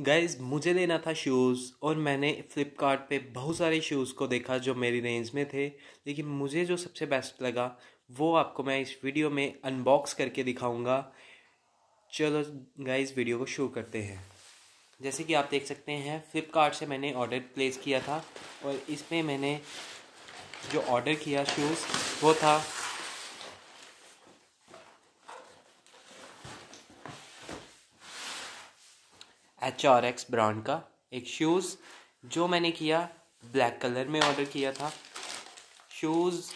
guys मुझे लेना था शूज़ और मैंने फ्लिपकार्ट बहुत सारे शूज़ को देखा जो मेरी रेंज में थे लेकिन मुझे जो सबसे बेस्ट लगा वो आपको मैं इस वीडियो में अनबॉक्स करके दिखाऊंगा चलो गाइज वीडियो को शुरू करते हैं जैसे कि आप देख सकते हैं फ्लिपकार्ट से मैंने ऑर्डर प्लेस किया था और इसमें मैंने जो ऑर्डर किया शूज़ वो था एच आर एक्स ब्रांड का एक शूज़ जो मैंने किया ब्लैक कलर में ऑर्डर किया था शूज़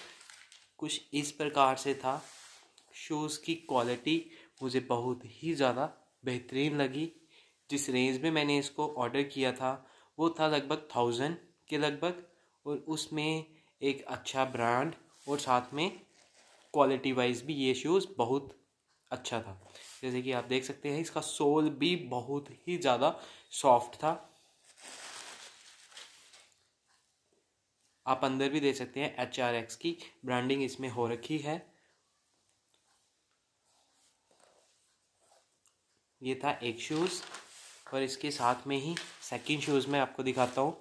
कुछ इस प्रकार से था शूज़ की क्वालिटी मुझे बहुत ही ज़्यादा बेहतरीन लगी जिस रेंज में मैंने इसको ऑर्डर किया था वो था लगभग थाउजेंड के लगभग और उसमें एक अच्छा ब्रांड और साथ में क्वालिटी वाइज भी ये शूज़ बहुत अच्छा था जैसे कि आप देख सकते हैं इसका सोल भी बहुत ही ज़्यादा सॉफ्ट था आप अंदर भी देख सकते हैं एच आर एक्स की ब्रांडिंग इसमें हो रखी है ये था एक शूज़ और इसके साथ में ही सेकंड शूज़ में आपको दिखाता हूँ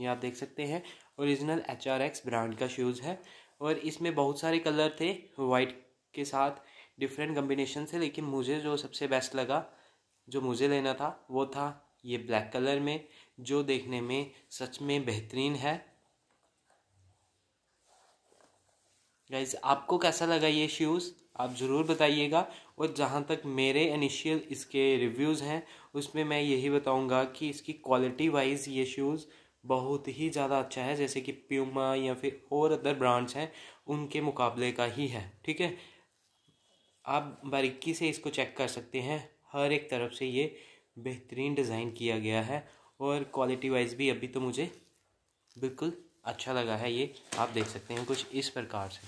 ये आप देख सकते हैं original H R X brand का शूज़ है और इसमें बहुत सारे कलर थे वाइट के साथ डिफरेंट कम्बिनेशन से लेकिन मुझे जो सबसे बेस्ट लगा जो मुझे लेना था वो था ये ब्लैक कलर में जो देखने में सच में बेहतरीन है गाइज आपको कैसा लगा ये शूज़ आप ज़रूर बताइएगा और जहाँ तक मेरे इनिशियल इसके रिव्यूज़ हैं उसमें मैं यही बताऊँगा कि इसकी क्वालिटी वाइज ये शूज़ बहुत ही ज़्यादा अच्छा है जैसे कि प्यूमा या फिर और अदर ब्रांड्स हैं उनके मुकाबले का ही है ठीक है आप बारीकी से इसको चेक कर सकते हैं हर एक तरफ से ये बेहतरीन डिज़ाइन किया गया है और क्वालिटी वाइज भी अभी तो मुझे बिल्कुल अच्छा लगा है ये आप देख सकते हैं कुछ इस प्रकार से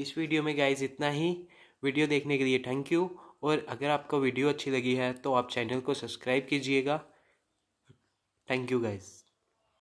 इस वीडियो में गाइज इतना ही वीडियो देखने के लिए थैंक यू और अगर आपको वीडियो अच्छी लगी है तो आप चैनल को सब्सक्राइब कीजिएगा थैंक यू गाइज़